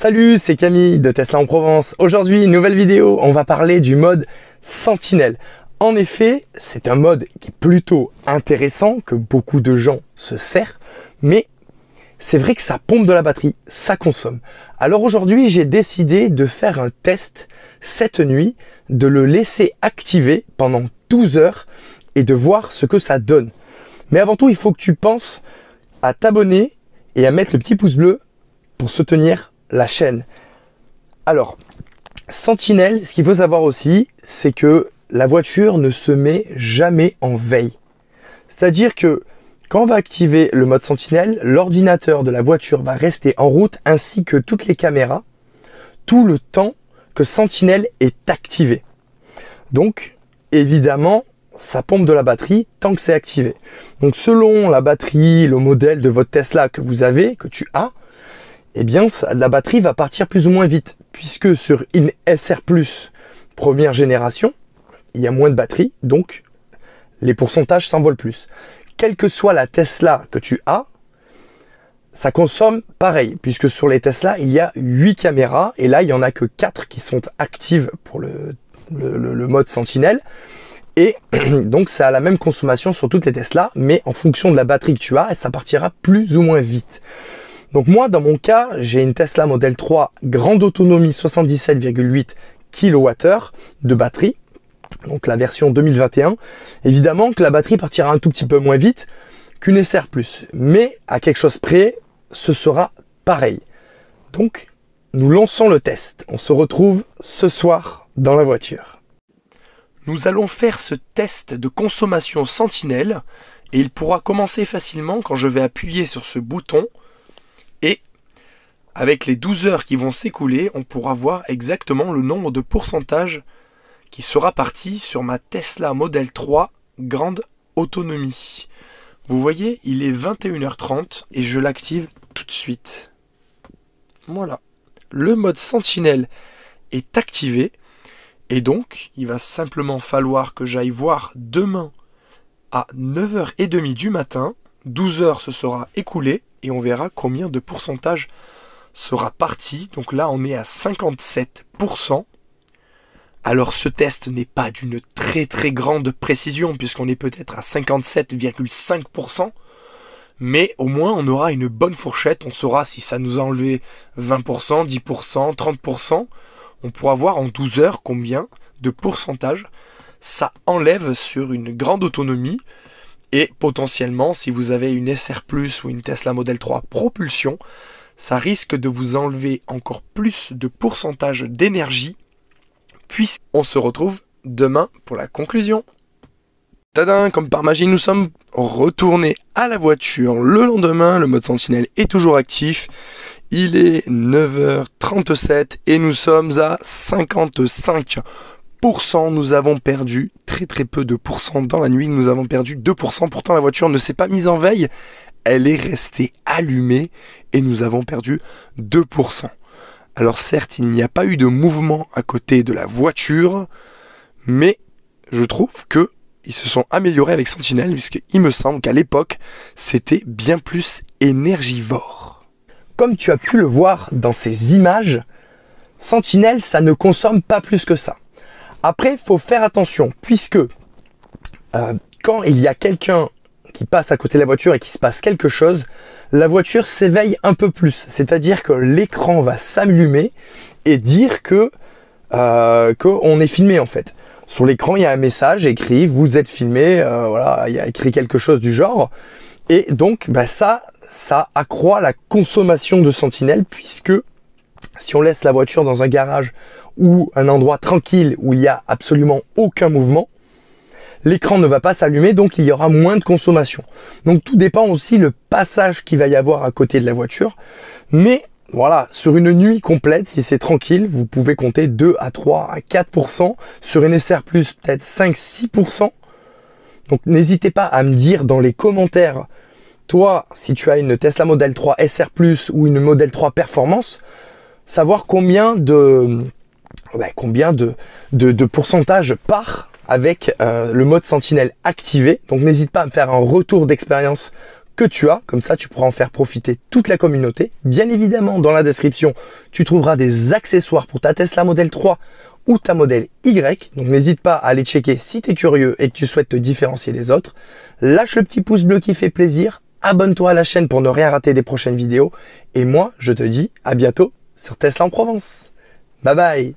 Salut, c'est Camille de Tesla en Provence. Aujourd'hui, nouvelle vidéo, on va parler du mode Sentinelle. En effet, c'est un mode qui est plutôt intéressant, que beaucoup de gens se servent, mais c'est vrai que ça pompe de la batterie, ça consomme. Alors aujourd'hui, j'ai décidé de faire un test cette nuit, de le laisser activer pendant 12 heures et de voir ce que ça donne. Mais avant tout, il faut que tu penses à t'abonner et à mettre le petit pouce bleu pour soutenir la chaîne. Alors, Sentinelle, ce qu'il faut savoir aussi, c'est que la voiture ne se met jamais en veille. C'est-à-dire que quand on va activer le mode sentinelle, l'ordinateur de la voiture va rester en route ainsi que toutes les caméras tout le temps que Sentinel est activé. Donc évidemment, ça pompe de la batterie tant que c'est activé. Donc selon la batterie, le modèle de votre Tesla que vous avez, que tu as, eh bien la batterie va partir plus ou moins vite puisque sur une SR+ première génération, il y a moins de batterie donc les pourcentages s'envolent plus. Quelle que soit la Tesla que tu as, ça consomme pareil puisque sur les Tesla, il y a 8 caméras et là, il y en a que 4 qui sont actives pour le, le mode sentinelle. Et donc ça a la même consommation sur toutes les Tesla, mais en fonction de la batterie que tu as, ça partira plus ou moins vite. Donc moi, dans mon cas, j'ai une Tesla Model 3 grande autonomie 77,8 kWh de batterie, donc la version 2021. Évidemment que la batterie partira un tout petit peu moins vite qu'une SR+, mais à quelque chose près, ce sera pareil. Donc, nous lançons le test. On se retrouve ce soir dans la voiture. Nous allons faire ce test de consommation sentinelle et il pourra commencer facilement quand je vais appuyer sur ce bouton avec les 12 heures qui vont s'écouler, on pourra voir exactement le nombre de pourcentages qui sera parti sur ma Tesla Model 3 grande autonomie. Vous voyez, il est 21h30 et je l'active tout de suite. Voilà. Le mode sentinelle est activé et donc il va simplement falloir que j'aille voir demain à 9h30 du matin. 12 heures se sera écoulé et on verra combien de pourcentages sera parti. Donc là, on est à 57%. Alors ce test n'est pas d'une très très grande précision puisqu'on est peut-être à 57,5%, mais au moins on aura une bonne fourchette, on saura si ça nous a enlevé 20%, 10%, 30%, on pourra voir en 12 heures combien de pourcentage ça enlève sur une grande autonomie et potentiellement si vous avez une SR ⁇ ou une Tesla Model 3 propulsion, ça risque de vous enlever encore plus de pourcentage d'énergie, puisqu'on se retrouve demain pour la conclusion. Tadam, comme par magie, nous sommes retournés à la voiture le lendemain. Le mode sentinelle est toujours actif. Il est 9h37 et nous sommes à 55%. Nous avons perdu très très peu de pourcents dans la nuit. Nous avons perdu 2%. Pourtant, la voiture ne s'est pas mise en veille elle est restée allumée et nous avons perdu 2%. Alors certes, il n'y a pas eu de mouvement à côté de la voiture, mais je trouve que ils se sont améliorés avec Sentinel, puisqu'il me semble qu'à l'époque, c'était bien plus énergivore. Comme tu as pu le voir dans ces images, Sentinel, ça ne consomme pas plus que ça. Après, il faut faire attention, puisque euh, quand il y a quelqu'un qui passe à côté de la voiture et qui se passe quelque chose, la voiture s'éveille un peu plus. C'est-à-dire que l'écran va s'allumer et dire que euh, qu'on est filmé en fait. Sur l'écran, il y a un message écrit vous êtes filmé, euh, voilà, il y a écrit quelque chose du genre. Et donc, bah, ça, ça accroît la consommation de sentinelle puisque si on laisse la voiture dans un garage ou un endroit tranquille où il n'y a absolument aucun mouvement, l'écran ne va pas s'allumer, donc il y aura moins de consommation. Donc tout dépend aussi le passage qu'il va y avoir à côté de la voiture. Mais voilà, sur une nuit complète, si c'est tranquille, vous pouvez compter 2 à 3 à 4%, sur une SR+, peut-être 5-6%. Donc n'hésitez pas à me dire dans les commentaires, toi, si tu as une Tesla Model 3 SR+, ou une Model 3 Performance, savoir combien de... Ben, combien de, de, de pourcentage part avec euh, le mode sentinelle activé. Donc n'hésite pas à me faire un retour d'expérience que tu as, comme ça tu pourras en faire profiter toute la communauté. Bien évidemment, dans la description, tu trouveras des accessoires pour ta Tesla Model 3 ou ta modèle Y. Donc n'hésite pas à aller checker si tu es curieux et que tu souhaites te différencier des autres. Lâche le petit pouce bleu qui fait plaisir. Abonne-toi à la chaîne pour ne rien rater des prochaines vidéos. Et moi, je te dis à bientôt sur Tesla en Provence. Bye bye